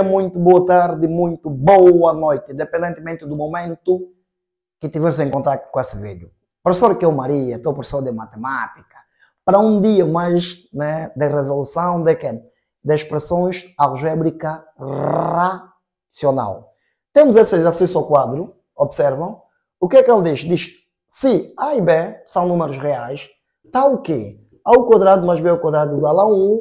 muito boa tarde, muito boa noite, independentemente do momento que tiveres em contato com esse vídeo. Professor que eu Maria, estou professor de matemática, para um dia mais né, de resolução de quem? De expressões algébrica racional. Temos esse exercício ao quadro, observam. O que é que ele diz? Diz, se A e B são números reais, tal que A ao quadrado mais B ao quadrado igual a 1,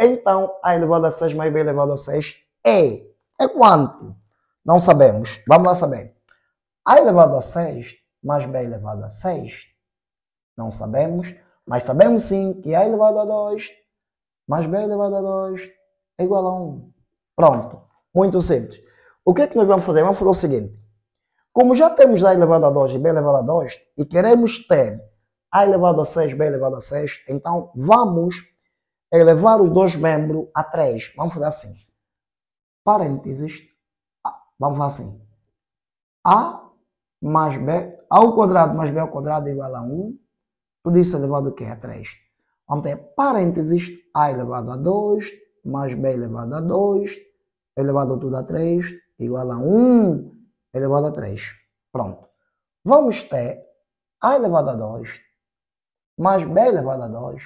então A elevado a 6 mais B elevado a 6 e é, é quanto? Não sabemos. Vamos lá saber. A elevado a 6 mais B elevado a 6? Não sabemos, mas sabemos sim que A elevado a 2 mais B elevado a 2 é igual a 1. Pronto. Muito simples. O que é que nós vamos fazer? Vamos fazer o seguinte. Como já temos A elevado a 2 e B elevado a 2, e queremos ter A elevado a 6, B elevado a 6, então vamos elevar os dois membros a 3. Vamos fazer assim parênteses, ah, vamos falar assim, A mais B, A ao quadrado mais B ao quadrado é igual a 1, tudo isso elevado a quê? A 3. Vamos ter parênteses, A elevado a 2, mais B elevado a 2, elevado a tudo a 3, igual a 1 elevado a 3. Pronto. Vamos ter A elevado a 2, mais B elevado a 2,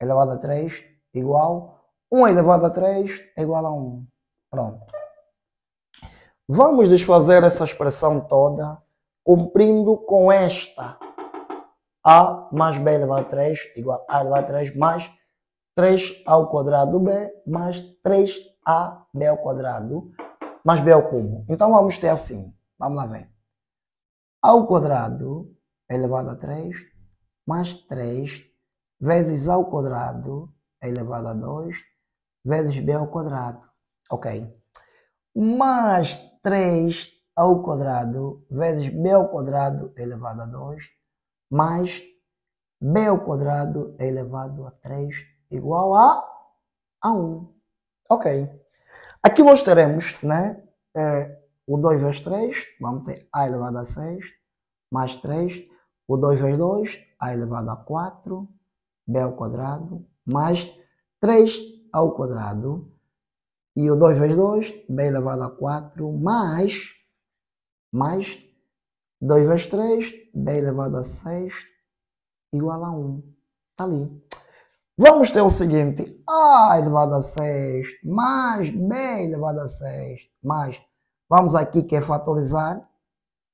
elevado a 3, igual 1 elevado a 3 é igual a 1. Pronto. Vamos desfazer essa expressão toda cumprindo com esta. A mais B elevado a 3 igual a A elevado a 3 mais 3 ao quadrado B mais 3AB ao quadrado mais B ao cubo. Então vamos ter assim. Vamos lá ver. A ao quadrado elevado a 3 mais 3 vezes A ao quadrado elevado a 2 vezes B ao quadrado ok? Mais 3 ao quadrado vezes b ao quadrado elevado a 2 mais b ao quadrado elevado a 3 igual a, a 1. Ok. Aqui nós teremos né, é, o 2 vezes 3, vamos ter a elevado a 6, mais 3, o 2 vezes 2, a elevado a 4, b ao quadrado, mais 3 ao quadrado, e o 2 vezes 2, b elevado a 4, mais, mais 2 vezes 3, b elevado a 6, igual a 1. Está ali. Vamos ter o seguinte, a elevado a 6, mais b elevado a 6, mais, vamos aqui que é fatorizar,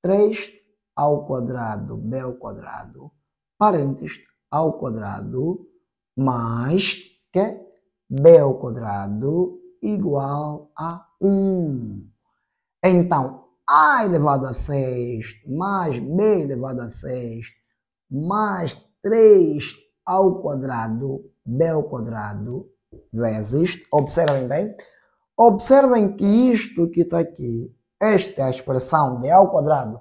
3 ao quadrado, b ao quadrado, parênteses, ao quadrado, mais, que? b ao quadrado, igual a 1. Então, A elevado a 6 mais B elevado a 6 mais 3 ao quadrado, B ao quadrado, vezes, observem bem, observem que isto que está aqui, esta é a expressão de A ao quadrado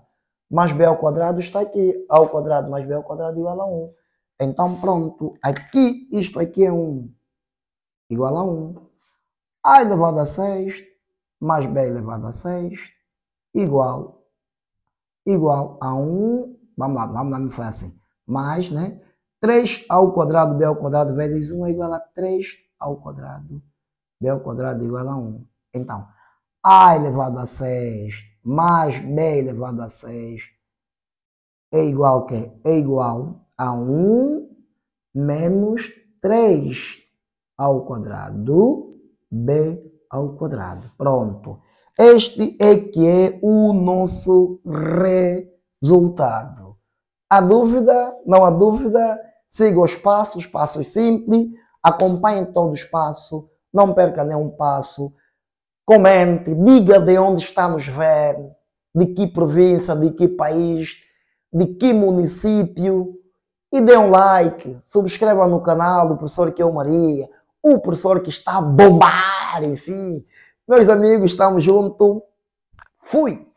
mais B ao quadrado está aqui, A ao quadrado mais B ao quadrado igual a 1. Então, pronto, aqui, isto aqui é 1, igual a 1. A elevado a 6 mais B elevado a 6 igual, igual a 1, vamos lá, vamos lá, não foi assim, mais, né? 3 ao quadrado B ao quadrado vezes 1 é igual a 3 ao quadrado B ao quadrado é igual a 1. Então, A elevado a 6 mais B elevado a 6 é, é igual a quê? É igual a 1 menos 3 ao quadrado b ao quadrado. Pronto. Este é que é o nosso resultado. A dúvida? Não há dúvida? Siga os passos, passos é simples. Acompanhe todo o espaço. Não perca nenhum passo. Comente, diga de onde estamos vendo, de que província, de que país, de que município. E dê um like, subscreva no canal do professor Keu Maria o professor que está a bombar enfim, Meus amigos, estamos juntos. Fui!